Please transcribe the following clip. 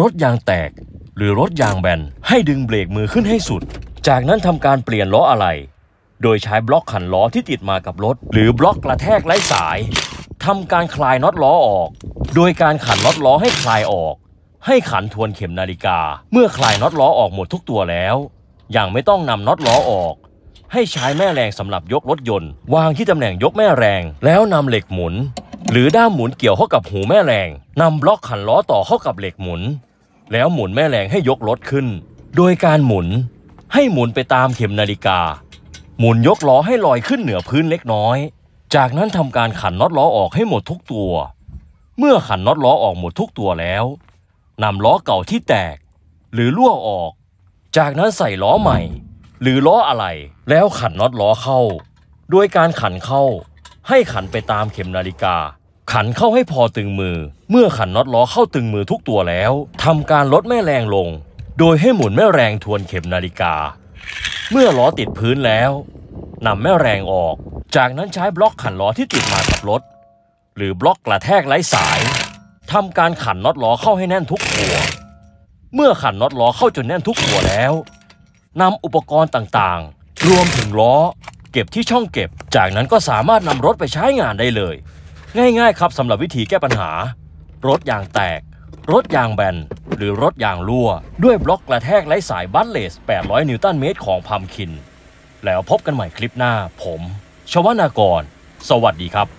รถยางแตก หรือรถยางแบน ให้ดึงเบรกมือขึ้นให้สุด จากนั้นทำการเปลี่ยนล้ออะไร โดยใช้บล็อกขันล้อที่ติดมากับรถ หรือบล็อกกระแทกไร้สายทำการคลายน็อตล้อออก โดยการขันน็อตล้อให้คลายออก ให้ขันทวนเข็มนาฬิกา เมื่อคลายน็อตล้อออกหมดทุกตัวแล้วอย่างไม่ต้องนำน็อตล้อออก ให้ใช้แม่แรงสำหรับยกรถยนต์ วางที่ตำแหน่งยกแม่แรง แล้วนำเหล็กหมุน หรือด้ามหมุนเกี่ยวเข้ากับหูแม่แรงนำบล็อกขันล้อต่อเข้ากับเหล็กหมุนแล้วหมุนแม่แรงให้ยกรถขึ้น โดยการหมุนให้หมุนไปตามเข็มนาฬิกา หมุนยกล้อให้ลอยขึ้นเหนือพื้นเล็กน้อย จากนั้นทำการขันน็อตล้อออกให้หมดทุกตัว เมื่อขันน็อตล้อออกหมดทุกตัวแล้วนำล้อเก่าที่แตก หรือรั่วออก จากนั้นใส่ล้อใหม่ หรือล้ออะไรแล้วขันน็อตล้อเข้า โดยการขันเข้า ให้ขันไปตามเข็มนาฬิกาขันเข้าให้พอตึงมือ เมื่อขันน็อตล้อเข้าตึงมือทุกตัวแล้ว ทำการลดแม่แรงลง โดยให้หมุนแม่แรงทวนเข็มนาฬิกา เมื่อล้อติดพื้นแล้ว นำแม่แรงออก จากนั้นใช้บล็อกขันล้อที่ติดมากับรถ หรือบล็อกกระแทกไร้สายทำการขันน็อตล้อเข้าให้แน่นทุกตัว เมื่อขันน็อตล้อเข้าจนแน่นทุกตัวแล้วนำอุปกรณ์ต่างๆ รวมถึงล้อเก็บที่ช่องเก็บ จากนั้นก็สามารถนำรถไปใช้งานได้เลยง่ายๆครับสำหรับวิธีแก้ปัญหา รถยางแตก รถยางแบนหรือรถยางรั่ว ด้วยบล็อกกระแทกไร้สายบัตเลส 800 นิวตันเมตรของพัมคิน แล้วพบกันใหม่คลิปหน้าผม ชวนากร สวัสดีครับ